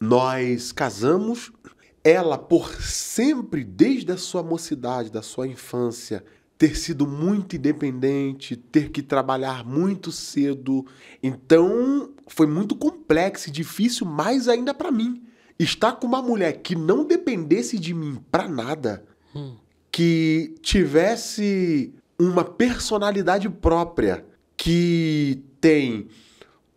Nós casamos, ela por sempre, desde a sua mocidade, da sua infância, ter sido muito independente, ter que trabalhar muito cedo. Então, foi muito complexo e difícil, mais ainda para mim, Estar com uma mulher que não dependesse de mim para nada, hum. que tivesse uma personalidade própria, que tem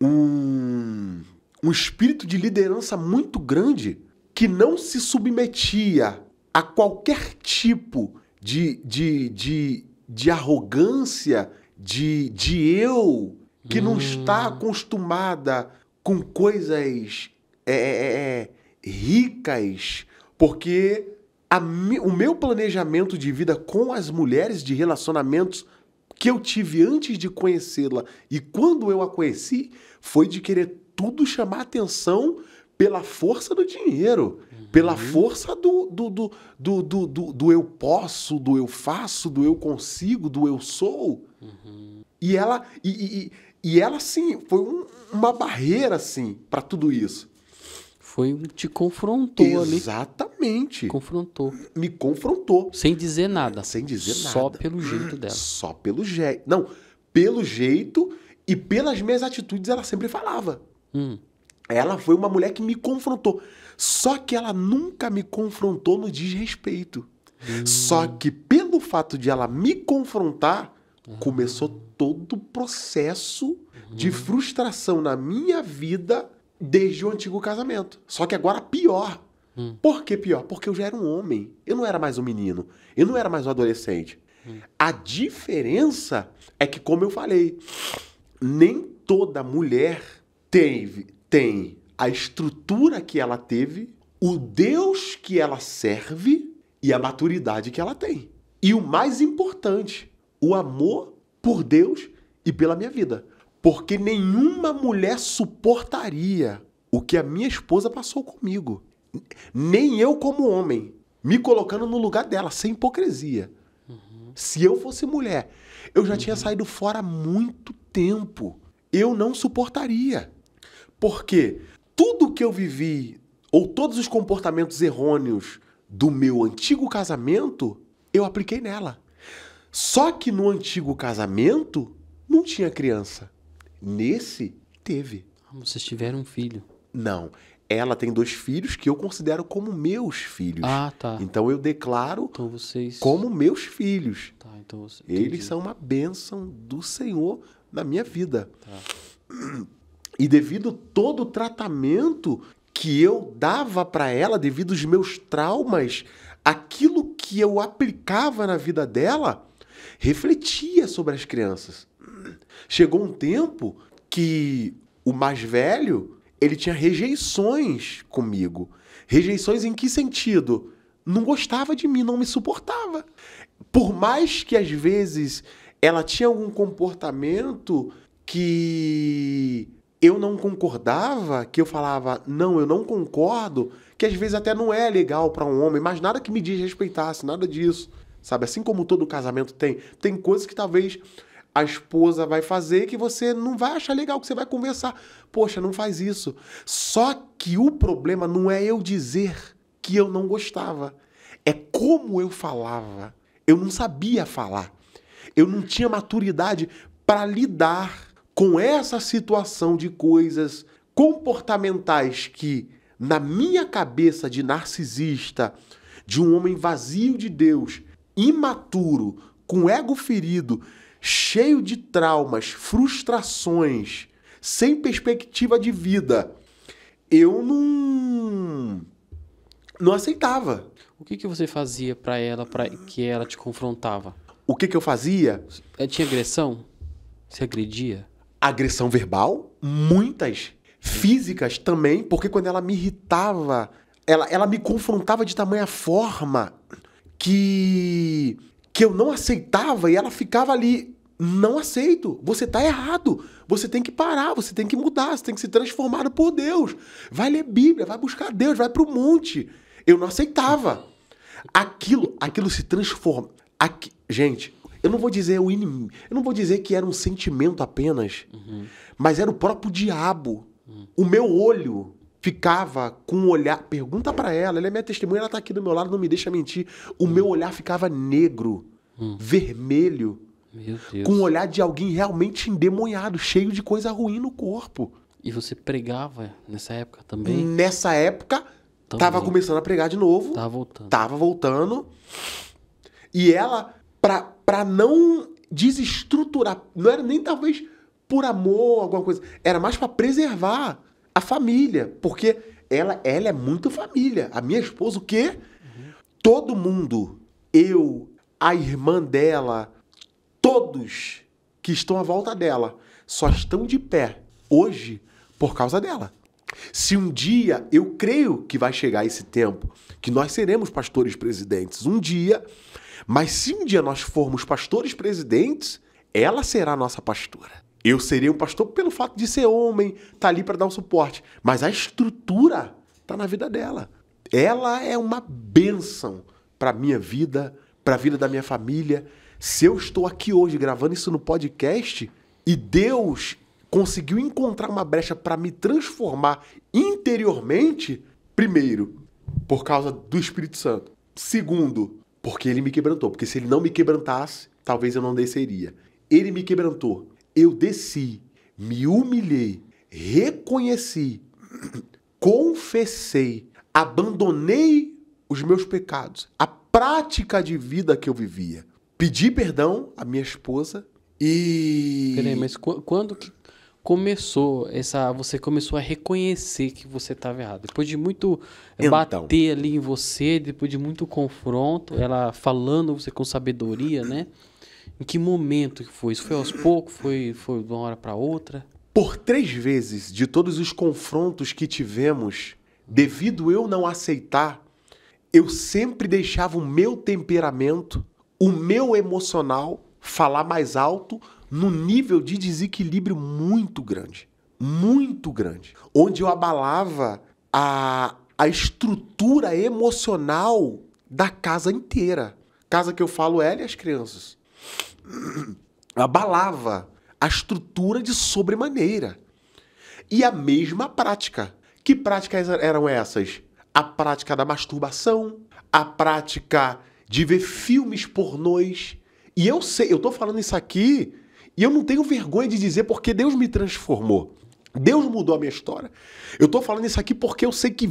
um, um espírito de liderança muito grande, que não se submetia a qualquer tipo de, de, de, de arrogância, de, de eu, que hum. não está acostumada com coisas. É, é, é, é ricas, porque a, o meu planejamento de vida com as mulheres de relacionamentos que eu tive antes de conhecê-la e quando eu a conheci foi de querer tudo chamar atenção pela força do dinheiro, uhum. pela força do do, do, do, do, do, do, eu posso, do eu faço, do eu consigo, do eu sou. Uhum. E ela e, e, e ela sim foi um, uma barreira assim para tudo isso. Foi te confrontou Exatamente. ali. Exatamente. Confrontou. Me confrontou. Sem dizer nada. Sem dizer Só nada. Só pelo jeito dela. Só pelo jeito. Não, pelo jeito e pelas minhas atitudes ela sempre falava. Hum. Ela foi uma mulher que me confrontou. Só que ela nunca me confrontou no desrespeito. Hum. Só que pelo fato de ela me confrontar, começou todo o processo de hum. frustração na minha vida desde o antigo casamento. Só que agora pior. Hum. Por que pior? Porque eu já era um homem. Eu não era mais um menino. Eu não era mais um adolescente. Hum. A diferença é que, como eu falei, nem toda mulher teve, tem a estrutura que ela teve, o Deus que ela serve e a maturidade que ela tem. E o mais importante, o amor por Deus e pela minha vida porque nenhuma mulher suportaria o que a minha esposa passou comigo. Nem eu, como homem, me colocando no lugar dela, sem hipocrisia. Uhum. Se eu fosse mulher, eu já uhum. tinha saído fora há muito tempo. Eu não suportaria. Porque tudo que eu vivi, ou todos os comportamentos errôneos do meu antigo casamento, eu apliquei nela. Só que no antigo casamento não tinha criança. Nesse, teve. Vocês tiveram um filho? Não. Ela tem dois filhos que eu considero como meus filhos. Ah, tá. Então eu declaro então vocês... como meus filhos. Tá, então você... Eles são uma bênção do Senhor na minha vida. Tá. E devido todo o tratamento que eu dava para ela, devido aos meus traumas, aquilo que eu aplicava na vida dela refletia sobre as crianças. Chegou um tempo que o mais velho, ele tinha rejeições comigo. Rejeições em que sentido? Não gostava de mim, não me suportava. Por mais que às vezes ela tinha algum comportamento que eu não concordava, que eu falava, não, eu não concordo, que às vezes até não é legal para um homem, mas nada que me desrespeitasse, nada disso. Sabe? Assim como todo casamento tem, tem coisas que talvez a esposa vai fazer que você não vai achar legal, que você vai conversar. Poxa, não faz isso. Só que o problema não é eu dizer que eu não gostava, é como eu falava. Eu não sabia falar. Eu não tinha maturidade para lidar com essa situação de coisas comportamentais que, na minha cabeça de narcisista, de um homem vazio de Deus, imaturo, com ego ferido, cheio de traumas, frustrações, sem perspectiva de vida. Eu não não aceitava. O que, que você fazia para ela, para que ela te confrontava? O que, que eu fazia? É, tinha agressão? Você agredia? Agressão verbal, muitas. Físicas também, porque quando ela me irritava, ela, ela me confrontava de tamanha forma que que eu não aceitava e ela ficava ali não aceito. Você está errado. Você tem que parar, você tem que mudar, você tem que ser transformado por Deus. Vai ler Bíblia, vai buscar Deus, vai para o monte. Eu não aceitava. Aquilo, aquilo se transforma. Aqui, gente, eu não vou dizer o inimigo, eu não vou dizer que era um sentimento apenas, uhum. mas era o próprio diabo. Uhum. O meu olho ficava com um olhar. Pergunta para ela, ela é minha testemunha, ela tá aqui do meu lado, não me deixa mentir. O uhum. meu olhar ficava negro, uhum. vermelho com o olhar de alguém realmente endemoniado, cheio de coisa ruim no corpo. E você pregava nessa época também? Nessa época, também. tava começando a pregar de novo. Tava voltando. Tava voltando. E ela, pra, pra não desestruturar, não era nem talvez por amor, alguma coisa, era mais para preservar a família. Porque ela, ela é muito família. A minha esposa, o quê? Uhum. Todo mundo, eu, a irmã dela, todos que estão à volta dela só estão de pé hoje por causa dela. Se um dia, eu creio que vai chegar esse tempo, que nós seremos pastores presidentes um dia, mas se um dia nós formos pastores presidentes, ela será nossa pastora. Eu seria um pastor pelo fato de ser homem, tá ali para dar um suporte, mas a estrutura tá na vida dela. Ela é uma bênção para minha vida, para a vida da minha família, se eu estou aqui hoje gravando isso no podcast e Deus conseguiu encontrar uma brecha para me transformar interiormente, primeiro, por causa do Espírito Santo. Segundo, porque ele me quebrantou. Porque se ele não me quebrantasse, talvez eu não desceria. Ele me quebrantou. Eu desci, me humilhei, reconheci, confessei, abandonei os meus pecados, a prática de vida que eu vivia pedi perdão à minha esposa e. Peraí, mas quando que começou essa. Você começou a reconhecer que você estava errado? Depois de muito eh, então, bater ali em você, depois de muito confronto, ela falando você com sabedoria, né? Em que momento que foi isso? Foi aos poucos? Foi, foi de uma hora para outra? Por três vezes, de todos os confrontos que tivemos, devido eu não aceitar, eu sempre deixava o meu temperamento o meu emocional falar mais alto no nível de desequilíbrio muito grande, muito grande, onde eu abalava a, a estrutura emocional da casa inteira. Casa que eu falo ela e as crianças. Abalava a estrutura de sobremaneira. E a mesma prática. Que práticas eram essas? A prática da masturbação, a prática de ver filmes pornôs. E eu sei, eu tô falando isso aqui e eu não tenho vergonha de dizer porque Deus me transformou. Deus mudou a minha história. Eu tô falando isso aqui porque eu sei que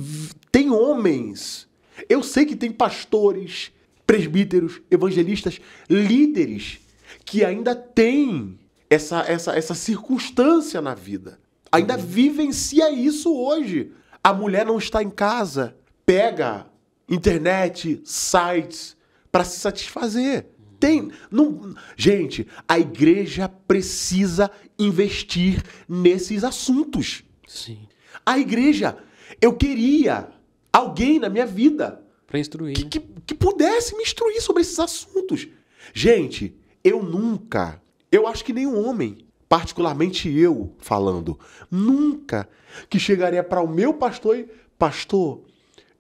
tem homens, eu sei que tem pastores, presbíteros, evangelistas, líderes que ainda têm essa, essa, essa circunstância na vida. Ainda uhum. vivencia isso hoje. A mulher não está em casa, pega internet, sites, para se satisfazer. Tem, não, gente, a igreja precisa investir nesses assuntos. Sim. A igreja, eu queria alguém na minha vida para instruir que, né? que, que pudesse me instruir sobre esses assuntos. Gente, eu nunca, eu acho que nenhum homem, particularmente eu falando, nunca que chegaria para o meu pastor e pastor,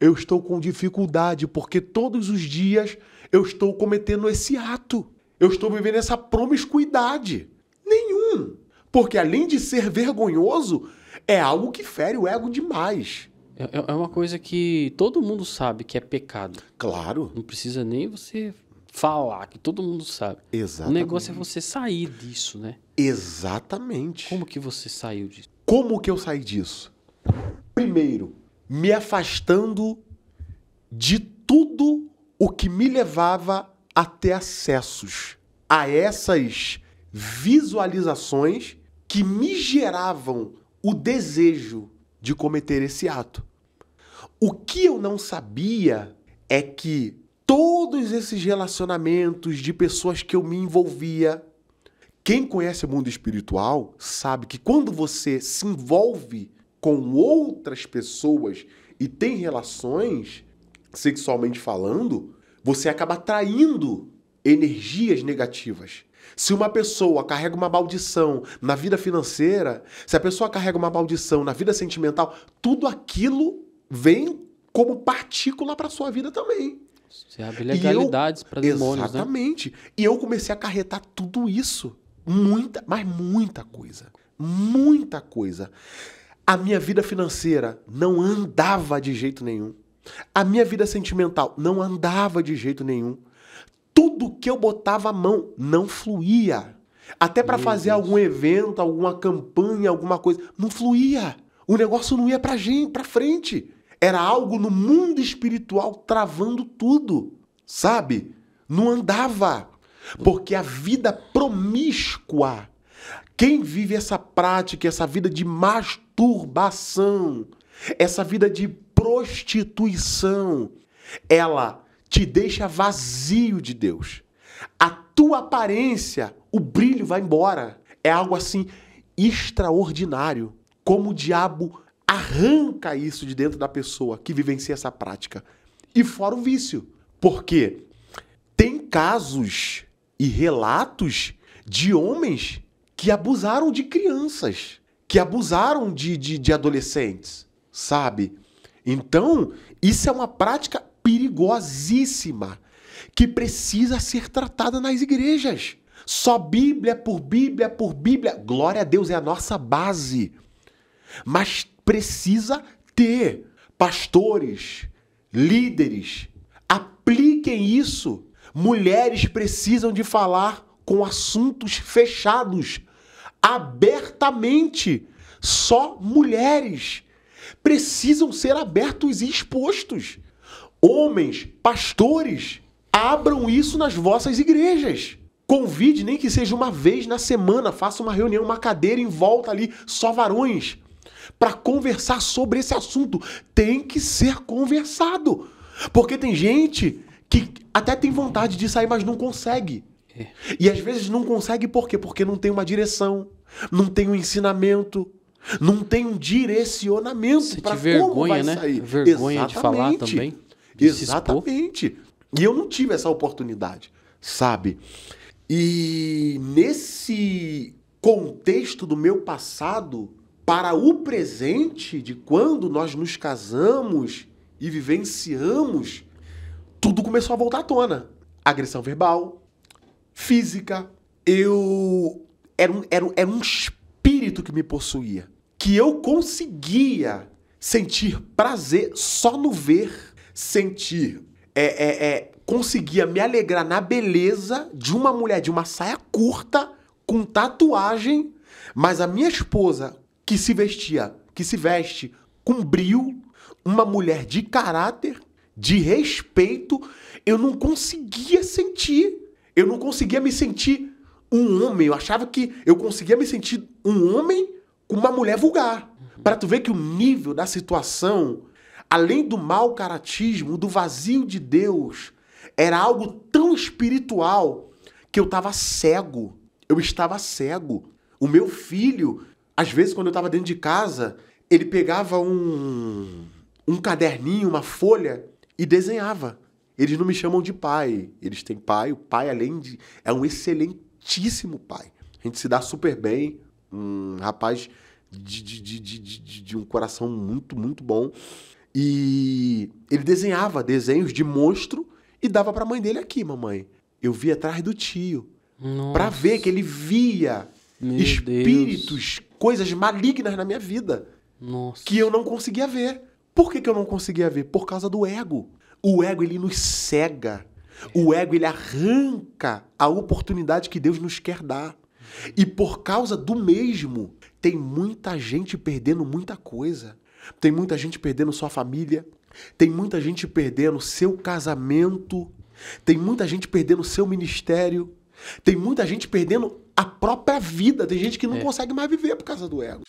eu estou com dificuldade, porque todos os dias eu estou cometendo esse ato. Eu estou vivendo essa promiscuidade. Nenhum. Porque além de ser vergonhoso, é algo que fere o ego demais. É, é, é uma coisa que todo mundo sabe que é pecado. Claro. Não precisa nem você falar, que todo mundo sabe. Exatamente. O negócio é você sair disso, né? Exatamente. Como que você saiu disso? Como que eu saí disso? Primeiro, me afastando de tudo o que me levava a ter acessos a essas visualizações que me geravam o desejo de cometer esse ato. O que eu não sabia é que todos esses relacionamentos de pessoas que eu me envolvia, quem conhece o mundo espiritual sabe que quando você se envolve com outras pessoas e tem relações, sexualmente falando, você acaba atraindo energias negativas. Se uma pessoa carrega uma maldição na vida financeira, se a pessoa carrega uma maldição na vida sentimental, tudo aquilo vem como partícula para sua vida também. Você abre legalidades para demônios, né? Exatamente. Né? E eu comecei a carretar tudo isso. Muita, mas muita coisa. Muita coisa. A minha vida financeira não andava de jeito nenhum. A minha vida sentimental não andava de jeito nenhum. Tudo que eu botava a mão não fluía. Até para fazer algum evento, alguma campanha, alguma coisa, não fluía. O negócio não ia para gente, para frente. Era algo no mundo espiritual travando tudo, sabe? Não andava. Porque a vida promíscua, quem vive essa prática, essa vida de macho masturbação, essa vida de prostituição, ela te deixa vazio de Deus. A tua aparência, o brilho vai embora. É algo assim extraordinário. Como o diabo arranca isso de dentro da pessoa que vivencia essa prática. E fora o vício. Porque tem casos e relatos de homens que abusaram de crianças que abusaram de, de, de adolescentes, sabe? Então, isso é uma prática perigosíssima que precisa ser tratada nas igrejas. Só Bíblia por Bíblia por Bíblia. Glória a Deus é a nossa base. Mas precisa ter pastores, líderes, apliquem isso. Mulheres precisam de falar com assuntos fechados abertamente. Só mulheres precisam ser abertos e expostos. Homens, pastores, abram isso nas vossas igrejas. Convide, nem que seja uma vez na semana, faça uma reunião, uma cadeira em volta ali, só varões, para conversar sobre esse assunto. Tem que ser conversado. Porque tem gente que até tem vontade de sair, mas não consegue. É. E às vezes não consegue por quê? Porque não tem uma direção, não tem um ensinamento, não tem um direcionamento para como vai né? sair. Vergonha Exatamente. de falar também. De Exatamente. E eu não tive essa oportunidade, sabe? E nesse contexto do meu passado para o presente, de quando nós nos casamos e vivenciamos, tudo começou a voltar à tona. Agressão verbal, física. Eu era um, era, era um espírito que me possuía, que eu conseguia sentir prazer só no ver, sentir, é, é, é, conseguia me alegrar na beleza de uma mulher de uma saia curta com tatuagem, mas a minha esposa que se vestia, que se veste com brio, uma mulher de caráter, de respeito, eu não conseguia sentir eu não conseguia me sentir um homem. Eu achava que eu conseguia me sentir um homem com uma mulher vulgar. Uhum. Para tu ver que o nível da situação, além do mau caratismo, do vazio de Deus, era algo tão espiritual que eu estava cego. Eu estava cego. O meu filho, às vezes quando eu estava dentro de casa, ele pegava um um caderninho, uma folha e desenhava. Eles não me chamam de pai. Eles têm pai. O pai, além de. É um excelentíssimo pai. A gente se dá super bem. Um rapaz de, de, de, de, de um coração muito, muito bom. E ele desenhava desenhos de monstro e dava pra mãe dele aqui, mamãe. Eu vi atrás do tio. Nossa. Pra ver que ele via Meu espíritos, Deus. coisas malignas na minha vida. Nossa. Que eu não conseguia ver. Por que, que eu não conseguia ver? Por causa do ego. O ego, ele nos cega. O ego, ele arranca a oportunidade que Deus nos quer dar. E por causa do mesmo, tem muita gente perdendo muita coisa. Tem muita gente perdendo sua família. Tem muita gente perdendo seu casamento. Tem muita gente perdendo seu ministério. Tem muita gente perdendo a própria vida. Tem gente que não é. consegue mais viver por causa do ego.